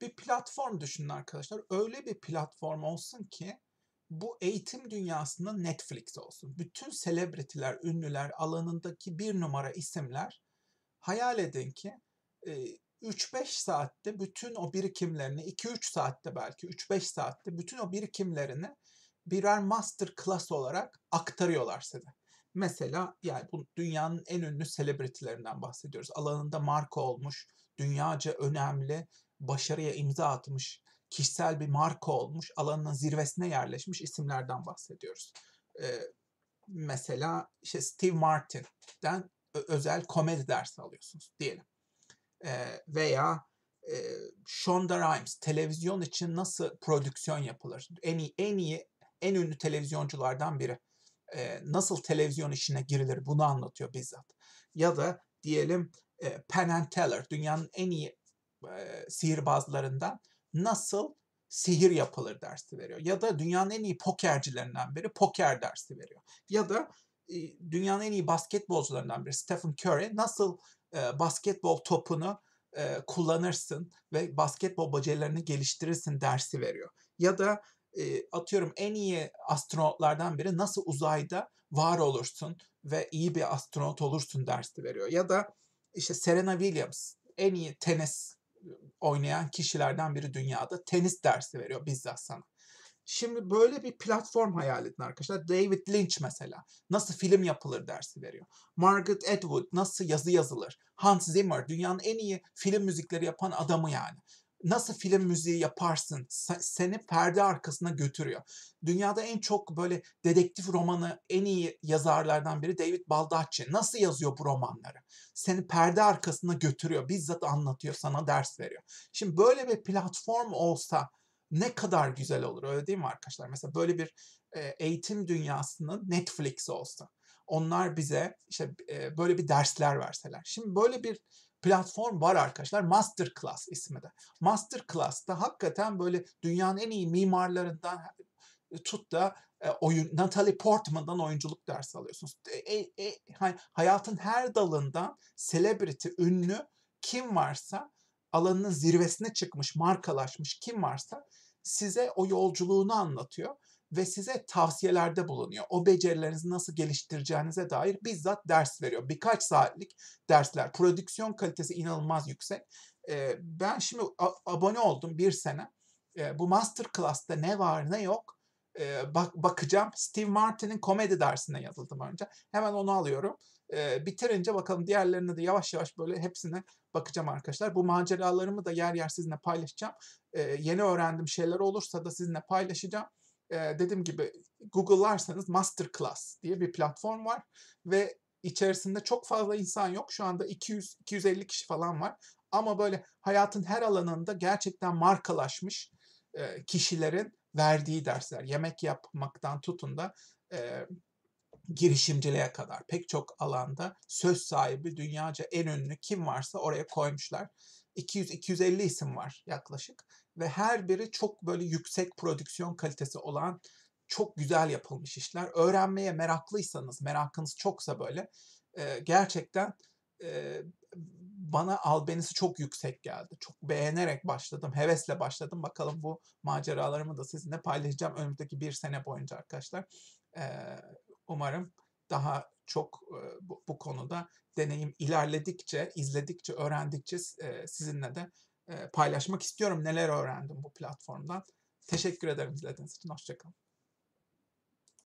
bir platform düşünün arkadaşlar. Öyle bir platform olsun ki bu eğitim dünyasında Netflix olsun. Bütün selebritiler, ünlüler, alanındaki bir numara isimler hayal edin ki 3-5 e, saatte bütün o birikimlerini, 2-3 saatte belki 3-5 saatte bütün o birikimlerini birer master class olarak aktarıyorlar size. Mesela yani bu dünyanın en ünlü selebritilerinden bahsediyoruz. Alanında marka olmuş, dünyaca önemli başarıya imza atmış, kişisel bir marka olmuş, alanının zirvesine yerleşmiş isimlerden bahsediyoruz. Ee, mesela işte Steve Martin'den özel komedi dersi alıyorsunuz diyelim. Ee, veya e, Shonda Rhimes televizyon için nasıl prodüksiyon yapılır? En iyi, en iyi, en ünlü televizyonculardan biri. Ee, nasıl televizyon işine girilir bunu anlatıyor bizzat. Ya da diyelim e, Penn and Teller dünyanın en iyi e, sihirbazlarından nasıl sihir yapılır dersi veriyor. Ya da dünyanın en iyi pokercilerinden biri poker dersi veriyor. Ya da e, dünyanın en iyi basketbolcularından biri Stephen Curry nasıl e, basketbol topunu kullanırsın ve basketbol becerilerini geliştirirsin dersi veriyor. Ya da atıyorum en iyi astronotlardan biri nasıl uzayda var olursun ve iyi bir astronot olursun dersi veriyor. Ya da işte Serena Williams en iyi tenis oynayan kişilerden biri dünyada tenis dersi veriyor bizzat sana. Şimdi böyle bir platform hayal edin arkadaşlar. David Lynch mesela nasıl film yapılır dersi veriyor. Margaret Atwood nasıl yazı yazılır. Hans Zimmer dünyanın en iyi film müzikleri yapan adamı yani nasıl film müziği yaparsın seni perde arkasına götürüyor. Dünyada en çok böyle dedektif romanı en iyi yazarlardan biri David Baldacci. Nasıl yazıyor bu romanları? Seni perde arkasına götürüyor. Bizzat anlatıyor, sana ders veriyor. Şimdi böyle bir platform olsa ne kadar güzel olur öyle değil mi arkadaşlar? Mesela böyle bir e, eğitim dünyasının Netflix olsa. Onlar bize işte e, böyle bir dersler verseler. Şimdi böyle bir platform var arkadaşlar. Masterclass ismi de. Masterclass'ta hakikaten böyle dünyanın en iyi mimarlarından e, tut da e, oyun Natalie Portman'dan oyunculuk dersi alıyorsunuz. E, e, e hayatın her dalından celebrity, ünlü kim varsa alanının zirvesine çıkmış, markalaşmış kim varsa size o yolculuğunu anlatıyor ve size tavsiyelerde bulunuyor. O becerilerinizi nasıl geliştireceğinize dair bizzat ders veriyor. Birkaç saatlik dersler. Prodüksiyon kalitesi inanılmaz yüksek. ben şimdi abone oldum bir sene. Ee, bu masterclass'ta ne var ne yok bak bakacağım. Steve Martin'in komedi dersine yazıldım önce. Hemen onu alıyorum e, bitirince bakalım diğerlerine de yavaş yavaş böyle hepsine bakacağım arkadaşlar. Bu maceralarımı da yer yer sizinle paylaşacağım. E, yeni öğrendiğim şeyler olursa da sizinle paylaşacağım. E, dediğim gibi Google'larsanız Masterclass diye bir platform var ve içerisinde çok fazla insan yok. Şu anda 200-250 kişi falan var. Ama böyle hayatın her alanında gerçekten markalaşmış e, kişilerin verdiği dersler. Yemek yapmaktan tutun da e, girişimciliğe kadar pek çok alanda söz sahibi dünyaca en ünlü kim varsa oraya koymuşlar. 200-250 isim var yaklaşık ve her biri çok böyle yüksek prodüksiyon kalitesi olan çok güzel yapılmış işler. Öğrenmeye meraklıysanız, merakınız çoksa böyle e, gerçekten e, bana albenisi çok yüksek geldi. Çok beğenerek başladım, hevesle başladım. Bakalım bu maceralarımı da sizinle paylaşacağım önümüzdeki bir sene boyunca arkadaşlar umarım daha çok bu, konuda deneyim ilerledikçe, izledikçe, öğrendikçe sizinle de paylaşmak istiyorum. Neler öğrendim bu platformdan. Teşekkür ederim izlediğiniz için. Hoşçakalın.